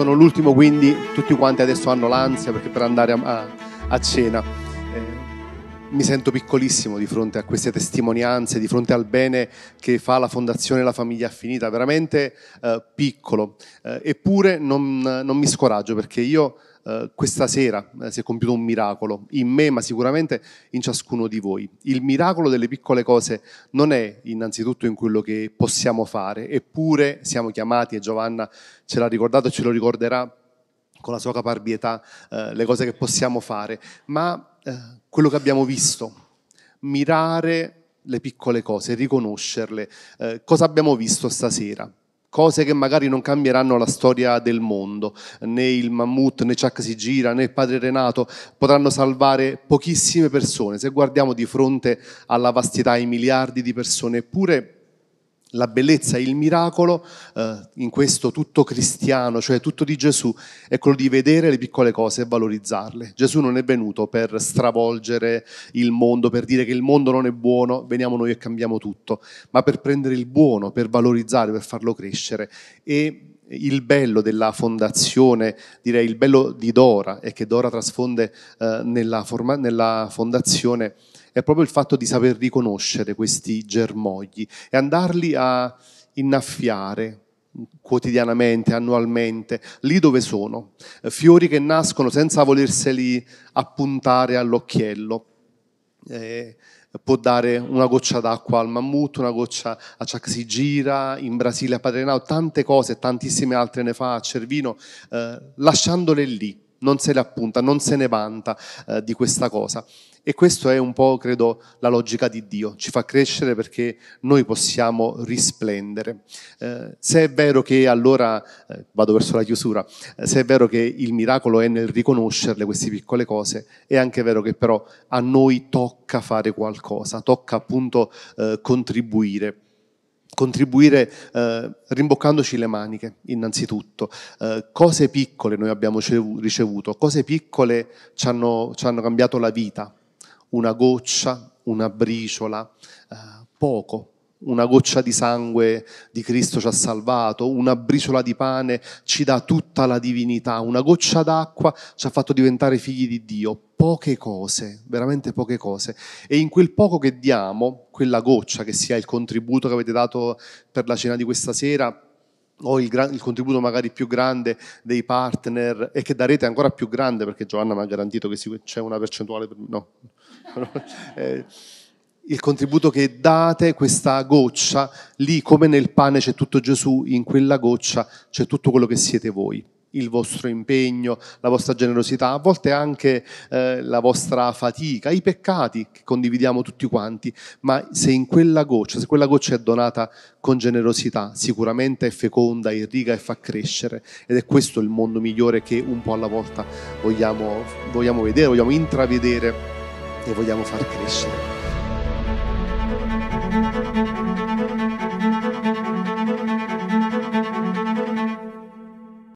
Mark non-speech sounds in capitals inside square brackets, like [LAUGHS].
sono l'ultimo quindi tutti quanti adesso hanno l'ansia perché per andare a, a, a cena mi sento piccolissimo di fronte a queste testimonianze, di fronte al bene che fa la Fondazione La Famiglia Affinita, veramente eh, piccolo. Eh, eppure non, non, mi scoraggio perché io eh, questa sera eh, si è compiuto un miracolo, in me ma sicuramente in ciascuno di voi. Il miracolo delle piccole cose non è innanzitutto in quello che possiamo fare, eppure siamo chiamati, e Giovanna ce l'ha ricordato e ce lo ricorderà, con la sua caparbietà eh, le cose che possiamo fare, ma eh, quello che abbiamo visto, mirare le piccole cose, riconoscerle. Eh, cosa abbiamo visto stasera? Cose che magari non cambieranno la storia del mondo, né il mammut, né Chuck si gira, né il padre Renato potranno salvare pochissime persone se guardiamo di fronte alla vastità, ai miliardi di persone, eppure la bellezza e il miracolo eh, in questo tutto cristiano, cioè tutto di Gesù, è quello di vedere le piccole cose e valorizzarle. Gesù non è venuto per stravolgere il mondo, per dire che il mondo non è buono, veniamo noi e cambiamo tutto, ma per prendere il buono, per valorizzare, per farlo crescere. E il bello della fondazione, direi il bello di Dora e che Dora trasfonde eh, nella, forma, nella fondazione è proprio il fatto di saper riconoscere questi germogli e andarli a innaffiare quotidianamente, annualmente, lì dove sono, eh, fiori che nascono senza volerseli appuntare all'occhiello. Eh, può dare una goccia d'acqua al mammut, una goccia a Ciaxigira, in Brasile a Padrenao, tante cose, tantissime altre ne fa a Cervino, eh, lasciandole lì, non se ne appunta, non se ne vanta eh, di questa cosa. E questo è un po', credo, la logica di Dio, ci fa crescere perché noi possiamo risplendere. Eh, se è vero che allora, eh, vado verso la chiusura, eh, se è vero che il miracolo è nel riconoscerle queste piccole cose, è anche vero che però a noi tocca fare qualcosa, tocca appunto eh, contribuire contribuire eh, rimboccandoci le maniche innanzitutto. Eh, cose piccole noi abbiamo ricevuto, cose piccole ci hanno, ci hanno cambiato la vita, una goccia, una briciola, eh, poco, una goccia di sangue di Cristo ci ha salvato, una briciola di pane ci dà tutta la divinità, una goccia d'acqua ci ha fatto diventare figli di Dio. Poche cose, veramente poche cose. E in quel poco che diamo, quella goccia, che sia il contributo che avete dato per la cena di questa sera, o il, gran, il, contributo magari più grande dei partner e che darete ancora più grande perché Giovanna mi ha garantito che si, c'è una percentuale, no, [LAUGHS] eh, il contributo che date, questa goccia, lì come nel pane c'è tutto Gesù, in quella goccia c'è tutto quello che siete voi il vostro impegno, la vostra generosità, a volte anche eh, la vostra fatica, i peccati che condividiamo tutti quanti, ma se in quella goccia, se quella goccia è donata con generosità, sicuramente è feconda, irriga e fa crescere ed è questo il mondo migliore che un po' alla volta vogliamo, vogliamo vedere, vogliamo intravedere e vogliamo far crescere.